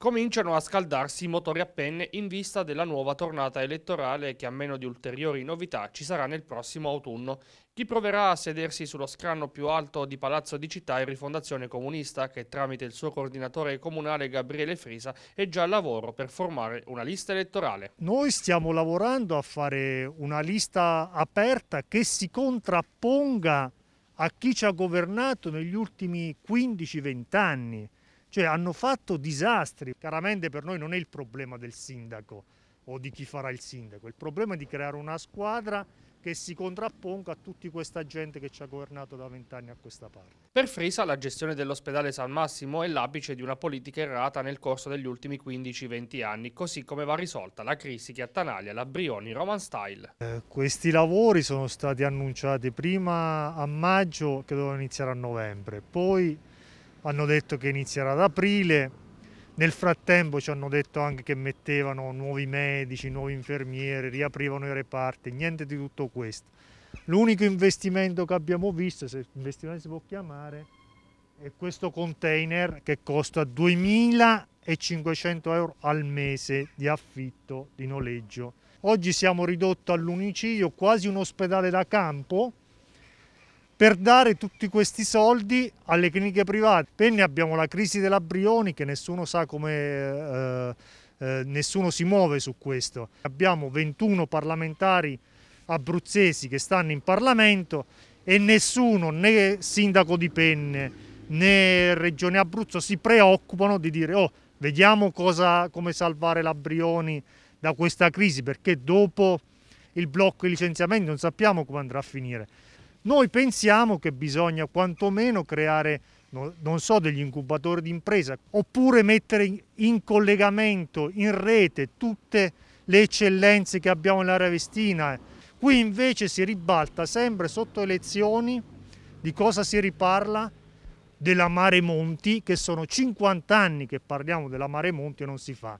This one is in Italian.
Cominciano a scaldarsi i motori a penne in vista della nuova tornata elettorale che a meno di ulteriori novità ci sarà nel prossimo autunno. Chi proverà a sedersi sullo scranno più alto di Palazzo di Città e Rifondazione Comunista che tramite il suo coordinatore comunale Gabriele Frisa è già al lavoro per formare una lista elettorale. Noi stiamo lavorando a fare una lista aperta che si contrapponga a chi ci ha governato negli ultimi 15-20 anni cioè hanno fatto disastri. Chiaramente per noi non è il problema del sindaco o di chi farà il sindaco, il problema è di creare una squadra che si contrapponga a tutta questa gente che ci ha governato da vent'anni a questa parte. Per Frisa la gestione dell'ospedale San Massimo è l'apice di una politica errata nel corso degli ultimi 15-20 anni, così come va risolta la crisi che attanaglia la Brioni Roman Style. Eh, questi lavori sono stati annunciati prima a maggio che dovevano iniziare a novembre, poi hanno detto che inizierà ad aprile, nel frattempo ci hanno detto anche che mettevano nuovi medici, nuovi infermieri, riaprivano i reparti, niente di tutto questo. L'unico investimento che abbiamo visto, se investimento si può chiamare, è questo container che costa 2.500 euro al mese di affitto, di noleggio. Oggi siamo ridotti all'unicidio, quasi un ospedale da campo, per dare tutti questi soldi alle cliniche private. Penne abbiamo la crisi della Brioni che nessuno sa come... Eh, eh, nessuno si muove su questo. Abbiamo 21 parlamentari abruzzesi che stanno in Parlamento e nessuno, né sindaco di Penne né Regione Abruzzo, si preoccupano di dire oh, vediamo cosa, come salvare la Brioni da questa crisi perché dopo il blocco e i licenziamenti non sappiamo come andrà a finire. Noi pensiamo che bisogna quantomeno creare, non so, degli incubatori di impresa, oppure mettere in collegamento, in rete, tutte le eccellenze che abbiamo nell'area vestina. Qui invece si ribalta sempre sotto elezioni di cosa si riparla della Mare Monti, che sono 50 anni che parliamo della Mare Monti e non si fa.